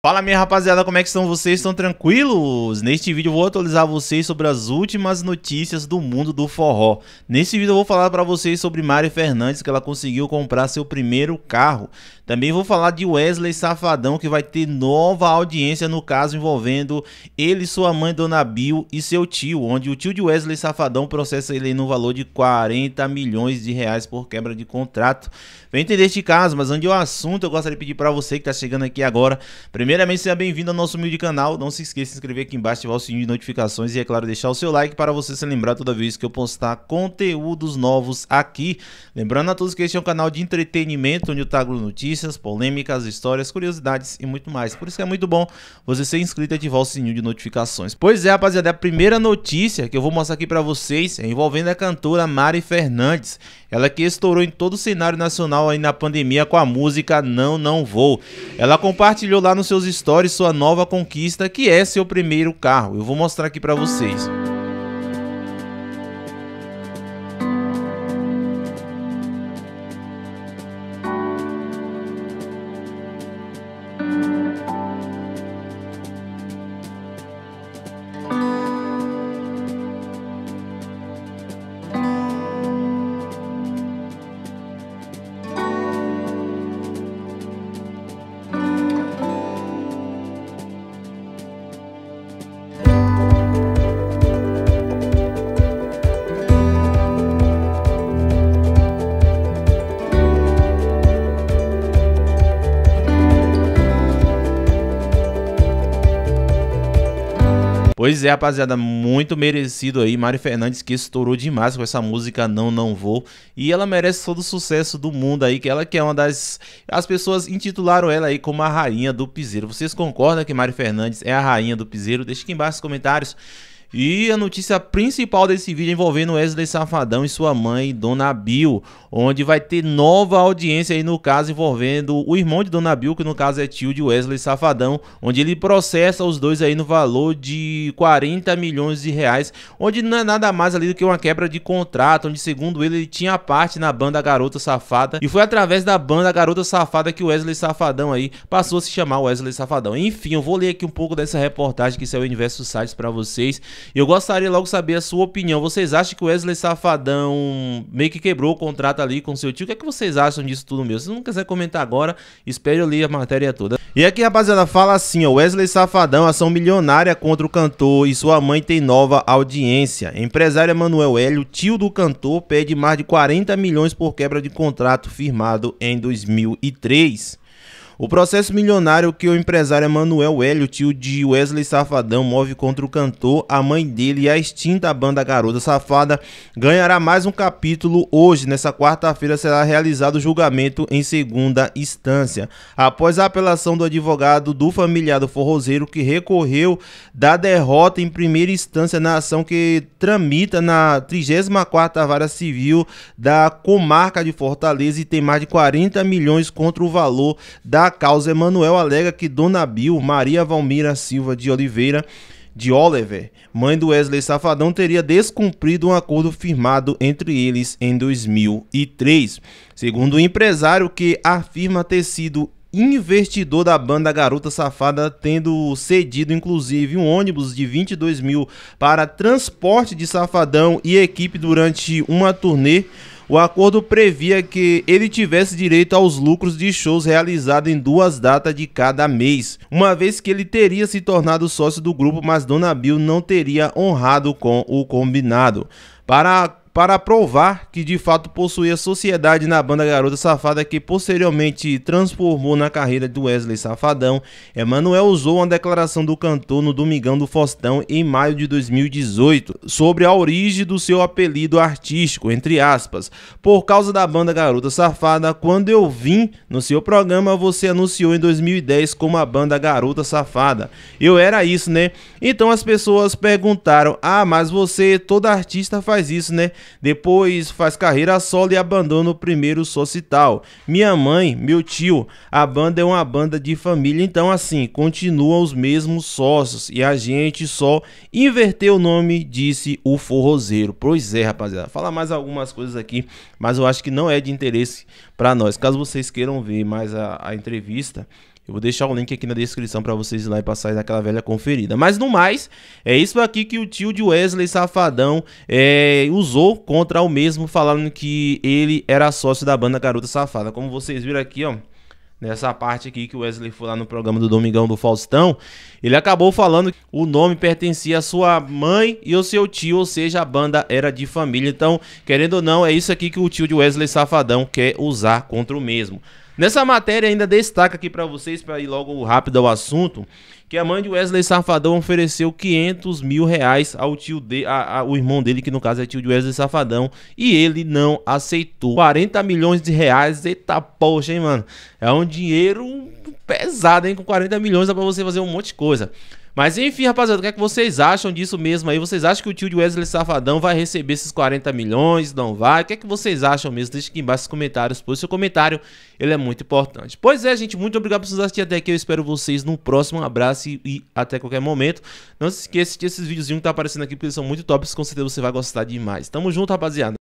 Fala minha rapaziada, como é que estão vocês? Estão tranquilos? Neste vídeo eu vou atualizar vocês sobre as últimas notícias do mundo do forró. Nesse vídeo eu vou falar para vocês sobre Mari Fernandes, que ela conseguiu comprar seu primeiro carro. Também vou falar de Wesley Safadão, que vai ter nova audiência no caso envolvendo ele, sua mãe Dona Bill e seu tio, onde o tio de Wesley Safadão processa ele no valor de 40 milhões de reais por quebra de contrato. Vem entender este caso, mas onde é o assunto eu gostaria de pedir para você que está chegando aqui agora, primeiro Primeiramente, seja bem-vindo ao nosso humilde canal. Não se esqueça de se inscrever aqui embaixo, ativar o sininho de notificações e, é claro, deixar o seu like para você se lembrar toda vez que eu postar conteúdos novos aqui. Lembrando a todos que este é um canal de entretenimento, onde eu trago notícias, polêmicas, histórias, curiosidades e muito mais. Por isso é muito bom você ser inscrito e ativar o sininho de notificações. Pois é, rapaziada, é a primeira notícia que eu vou mostrar aqui para vocês é envolvendo a cantora Mari Fernandes. Ela que estourou em todo o cenário nacional aí na pandemia com a música Não Não Vou. Ela compartilhou lá nos seus stories sua nova conquista, que é seu primeiro carro. Eu vou mostrar aqui para vocês. Pois é, rapaziada, muito merecido aí. Mari Fernandes que estourou demais com essa música Não Não Vou. E ela merece todo o sucesso do mundo aí, que ela que é uma das. As pessoas intitularam ela aí como a rainha do piseiro. Vocês concordam que Mari Fernandes é a rainha do piseiro? Deixa aqui embaixo nos comentários. E a notícia principal desse vídeo envolvendo Wesley Safadão e sua mãe, Dona Bill, onde vai ter nova audiência aí no caso envolvendo o irmão de Dona Bill, que no caso é tio de Wesley Safadão, onde ele processa os dois aí no valor de 40 milhões de reais, onde não é nada mais ali do que uma quebra de contrato, onde segundo ele, ele tinha parte na banda Garota Safada, e foi através da banda Garota Safada que Wesley Safadão aí passou a se chamar Wesley Safadão. Enfim, eu vou ler aqui um pouco dessa reportagem que saiu em Universo sites para vocês. Eu gostaria logo saber a sua opinião. Vocês acham que o Wesley Safadão meio que quebrou o contrato ali com seu tio? O que, é que vocês acham disso tudo mesmo? Se não quiser comentar agora, espere eu ler a matéria toda. E aqui, rapaziada, fala assim, ó, Wesley Safadão, ação milionária contra o cantor e sua mãe tem nova audiência. Empresário Emanuel Hélio, tio do cantor, pede mais de 40 milhões por quebra de contrato firmado em 2003. O processo milionário que o empresário Emanuel Hélio, tio de Wesley Safadão, move contra o cantor, a mãe dele e a extinta banda Garota Safada ganhará mais um capítulo hoje. Nessa quarta-feira será realizado o julgamento em segunda instância. Após a apelação do advogado do familiar do forrozeiro que recorreu da derrota em primeira instância na ação que tramita na 34 Vara Civil da comarca de Fortaleza e tem mais de 40 milhões contra o valor da da causa, Emanuel alega que Dona Bill Maria Valmira Silva de Oliveira de Oliver, mãe do Wesley Safadão, teria descumprido um acordo firmado entre eles em 2003. Segundo o um empresário, que afirma ter sido investidor da banda Garota Safada, tendo cedido inclusive um ônibus de 22 mil para transporte de Safadão e equipe durante uma turnê. O acordo previa que ele tivesse direito aos lucros de shows realizados em duas datas de cada mês, uma vez que ele teria se tornado sócio do grupo, mas Dona Bill não teria honrado com o combinado. Para para provar que de fato possuía sociedade na banda Garota Safada que posteriormente transformou na carreira de Wesley Safadão, Emanuel usou uma declaração do cantor no Domingão do Faustão em maio de 2018 sobre a origem do seu apelido artístico, entre aspas. Por causa da banda Garota Safada, quando eu vim no seu programa, você anunciou em 2010 como a banda Garota Safada. Eu era isso, né? Então as pessoas perguntaram: "Ah, mas você, toda artista faz isso, né?" Depois faz carreira solo e abandona o primeiro socital. Minha mãe, meu tio, a banda é uma banda de família, então assim, continuam os mesmos sócios e a gente só inverteu o nome, disse o forrozeiro. Pois é, rapaziada. Falar mais algumas coisas aqui, mas eu acho que não é de interesse para nós. Caso vocês queiram ver mais a, a entrevista, eu vou deixar o link aqui na descrição para vocês ir lá e passarem aquela velha conferida. Mas no mais, é isso aqui que o tio de Wesley Safadão é, usou contra o mesmo, falando que ele era sócio da banda Garota Safada. Como vocês viram aqui, ó nessa parte aqui que o Wesley foi lá no programa do Domingão do Faustão, ele acabou falando que o nome pertencia à sua mãe e ao seu tio, ou seja, a banda era de família. Então, querendo ou não, é isso aqui que o tio de Wesley Safadão quer usar contra o mesmo. Nessa matéria ainda destaca aqui para vocês, para ir logo rápido ao assunto, que a mãe de Wesley Safadão ofereceu 500 mil reais ao tio de, a, a, o irmão dele, que no caso é tio de Wesley Safadão, e ele não aceitou. 40 milhões de reais, eita poxa, hein, mano? É um dinheiro pesado, hein? Com 40 milhões dá pra você fazer um monte de coisa. Mas enfim, rapaziada, o que é que vocês acham disso mesmo aí? Vocês acham que o tio de Wesley Safadão vai receber esses 40 milhões? Não vai? O que é que vocês acham mesmo? Deixa aqui embaixo nos comentários, pois seu comentário ele é muito importante. Pois é, gente, muito obrigado por vocês assistirem até aqui. Eu espero vocês no próximo. Um abraço e, e até qualquer momento. Não se esqueça de esses videozinhos que tá aparecendo aqui, porque eles são muito tops. Com certeza você vai gostar demais. Tamo junto, rapaziada.